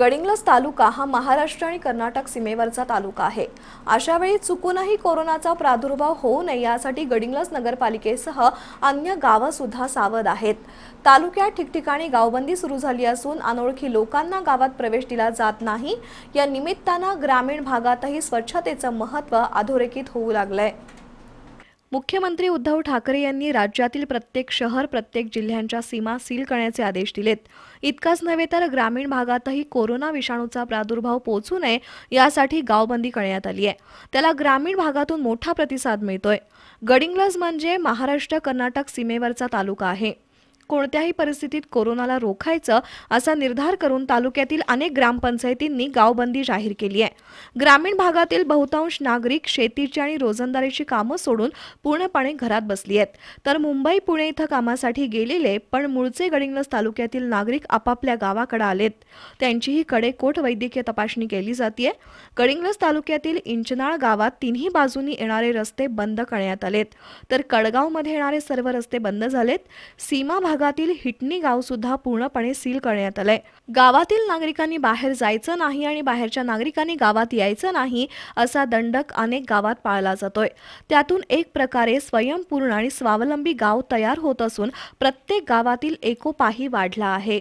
गडिंग्लस तालुका हा महाराष्ट्र आणि कर्नाटक सीमेवरचा तालुका आहे अशा वेळी चुकूनही कोरोनाचा प्रादुर्भाव होऊ नये यासाठी गडिंग्लस नगरपालिकेसह अन्य सुद्धा सावध आहेत तालुक्यात ठिकठिकाणी गावबंदी सुरू झाली असून अनोळखी लोकांना गावात प्रवेश दिला जात नाही या निमित्तानं ग्रामीण भागातही स्वच्छतेचं महत्त्व अधोरेखित होऊ लागलंय आहे मुख्यमंत्री उद्धव ठाकरे यांनी राज्यातील प्रत्येक शहर प्रत्येक जिल्ह्यांच्या सीमा सील करण्याचे आदेश दिलेत इतकाच नव्हे तर ग्रामीण भागातही कोरोना विषाणूचा प्रादुर्भाव पोहोचू नये यासाठी गावबंदी करण्यात आली आहे त्याला ग्रामीण भागातून मोठा प्रतिसाद मिळतोय गडिंग्लज म्हणजे महाराष्ट्र कर्नाटक सीमेवरचा तालुका आहे कोणत्याही परिस्थितीत कोरोनाला रोखायचं असा निर्धार करून तालुक्यातील अनेक ग्रामपंचायतींनी गावबंदी जाहीर केली आहे ग्रामीण भागातील बहुतांश नागरिक शेतीची आणि रोजंदारीची कामं सोडून पूर्णपणे घरात बसली आहेत तर मुंबई पुणे इथं कामासाठी गेलेले पण मूळचे गडिंगलस तालुक्यातील नागरिक आपापल्या गावाकडे आलेत त्यांचीही कडेकोट वैद्यकीय तपासणी केली जाते गडिंगलस तालुक्यातील इंचनाळ गावात तिन्ही बाजूंनी येणारे रस्ते बंद करण्यात आलेत तर कडगावमध्ये येणारे सर्व रस्ते बंद झालेत सीमा भागातील हिटणी गाव सुद्धा पूर्णपणे सील करण्यात आलंय गावातील नागरिकांनी बाहेर जायचं नाही आणि बाहेरच्या नागरिकांनी गावात यायचं नाही असा दंडक अनेक गावात पाळला जातोय त्यातून एक प्रकारे स्वयंपूर्ण आणि स्वावलंबी गाव तयार होत असून प्रत्येक गावातील एकोपाही वाढला आहे